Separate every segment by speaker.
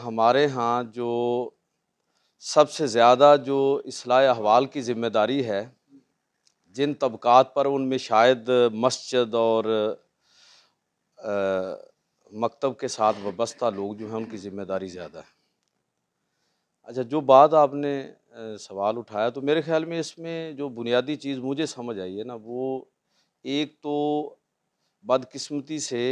Speaker 1: हमारे यहाँ जो सबसे ज़्यादा जो असलाह अहवाल की ज़िम्मेदारी है जिन तबक़ात पर उनमें शायद मस्जिद और आ, मकतब के साथ वस्ता लोग जो हैं उनकी ज़िम्मेदारी ज़्यादा है अच्छा जो बात आपने सवाल उठाया तो मेरे ख्याल में इसमें जो बुनियादी चीज़ मुझे समझ आई है ना वो एक तो बदकस्मती से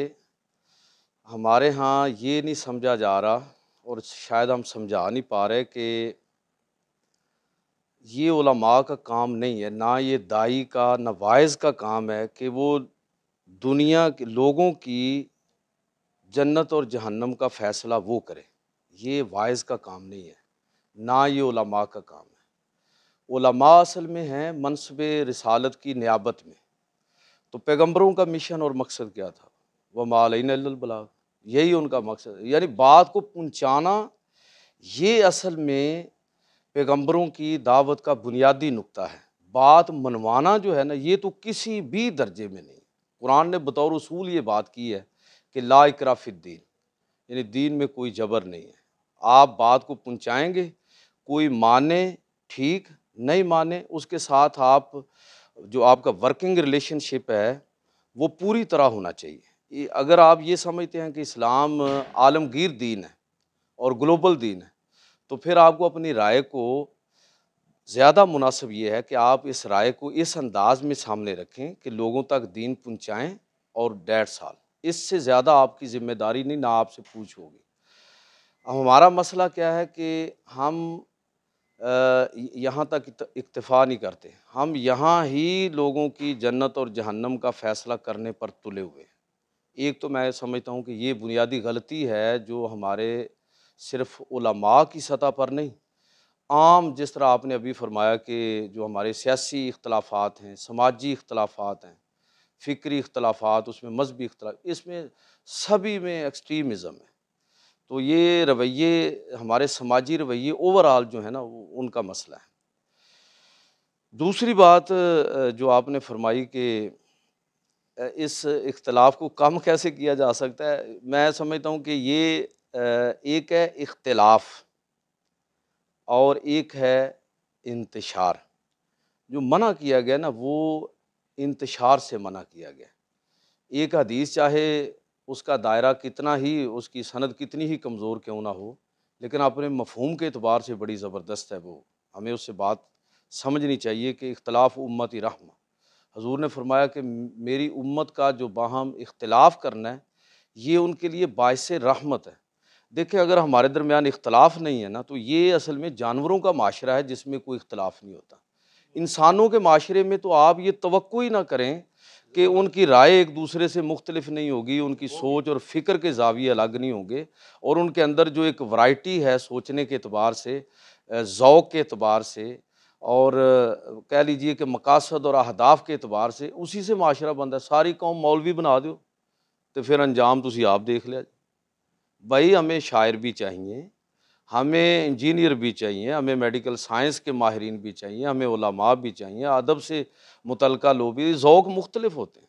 Speaker 1: हमारे यहाँ ये नहीं समझा जा रहा और शायद हम समझा नहीं पा रहे कि ये उलमा का काम नहीं है ना ये दाई का ना वाइज का काम है कि वो दुनिया के लोगों की जन्नत और जहन्नम का फ़ैसला वो करे ये वाइज का काम नहीं है ना ये उलमा का काम है उलमा असल में हैं मनसब रसालत की नियाबत में तो पैगम्बरों का मिशन और मकसद क्या था वह मालिन यही उनका मकसद यानी बात को पहुँचाना ये असल में पैगम्बरों की दावत का बुनियादी नुकता है बात मनवाना जो है ना ये तो किसी भी दर्जे में नहीं कुरान ने बतौर उसूल ये बात की है कि ला इकराफिद्दीन यानी दीन में कोई जबर नहीं है आप बात को पहुँचाएँगे कोई माने ठीक नहीं माने उसके साथ आप जो आपका वर्किंग रिलेशनशिप है वो पूरी तरह होना चाहिए अगर आप ये समझते हैं कि इस्लाम आलमगीर दीन है और ग्लोबल दीन है तो फिर आपको अपनी राय को ज़्यादा मुनासिब ये है कि आप इस राय को इस अंदाज में सामने रखें कि लोगों तक दीन पहुँचाएँ और डेढ़ साल इससे ज़्यादा आपकी ज़िम्मेदारी नहीं ना आपसे पूछ होगी अब हमारा मसला क्या है कि हम यहाँ तक इक्तफ़ा नहीं करते हम यहाँ ही लोगों की जन्नत और जहन्नम का फ़ैसला करने पर तुले हुए हैं एक तो मैं समझता हूँ कि ये बुनियादी गलती है जो हमारे सिर्फ उलमा की सतह पर नहीं आम जिस तरह आपने अभी फरमाया कि जो हमारे सियासी इख्तलाफात हैं समाजी इख्तलाफात हैं फ़िक्री इख्तलाफात उसमें मजहबी इख्तलाफ इसमें सभी में एक्सट्रीमिज़म है तो ये रवैये हमारे समाजी रवैये ओवरऑल जो है ना उनका मसला है दूसरी बात जो आपने फरमाई कि इस इख्तलाफ को कम कैसे किया जा सकता है मैं समझता हूँ कि ये एक है इख्तलाफ और एक है इंतशार जो मना किया गया ना वो इंतशार से मना किया गया एक हदीस चाहे उसका दायरा कितना ही उसकी सनद कितनी ही कमज़ोर क्यों ना हो लेकिन अपने मफहम के अतबार से बड़ी ज़बरदस्त है वो हमें उससे बात समझनी चाहिए कि इख्तलाफ उम्मती रहमा हजूर ने फरमाया कि मेरी उम्मत का जो बाहम इख्तलाफ करना है ये उनके लिए बायस रहमत है देखिए अगर हमारे दरमियान इख्तलाफ नहीं है ना तो ये असल में जानवरों का माशरा है जिसमें कोई इख्तलाफ नहीं होता इंसानों के माशरे में तो आप ये तो ही ना करें कि उनकी राय एक दूसरे से मुख्तलिफ नहीं होगी उनकी सोच और फ़िक्र के जाविये अलग नहीं होंगे और उनके अंदर जो एक वैरायटी है सोचने के अतबार से ओक़ के अतबार से और कह लीजिए कि मकासद और अहदाफ के अतबार से उसी से माशरा बनता है सारी कौम मौलवी बना दो तो फिर अंजाम तुम आप देख लिया भाई हमें शायर भी चाहिए हमें इंजीनियर भी चाहिए हमें मेडिकल साइंस के माहरीन भी चाहिए हमें ओलामा भी चाहिए अदब से मुतल लोग भी ओक़ मुख्तलफ होते हैं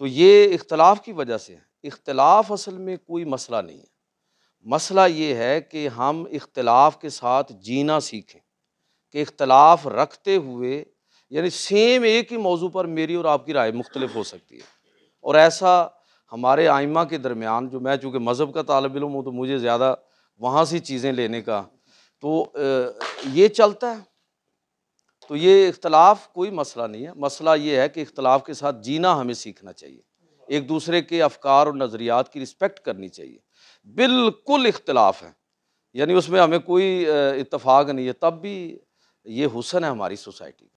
Speaker 1: तो ये इख्तलाफ की वजह से है इख्तलाफ असल में कोई मसला नहीं है मसला ये है कि हम इख्तलाफ के साथ जीना सीखें के इख्तलाफ रखते हुए यानी सेम एक ही मौजू पर मेरी और आपकी राय मुख्तलिफ हो सकती है और ऐसा हमारे आइमा के दरमियान जो मैं चूँकि मज़हब का तालब इलम हूँ तो मुझे ज़्यादा वहाँ से चीज़ें लेने का तो ये चलता है तो ये इख्तलाफ कोई मसला नहीं है मसला ये है कि इख्तलाफ के साथ जीना हमें सीखना चाहिए एक दूसरे के अफकार और नज़रियात की रिस्पेक्ट करनी चाहिए बिल्कुल इख्तलाफ है यानी उसमें हमें कोई इतफाक़ नहीं है तब भी ये हुसन है हमारी सोसाइटी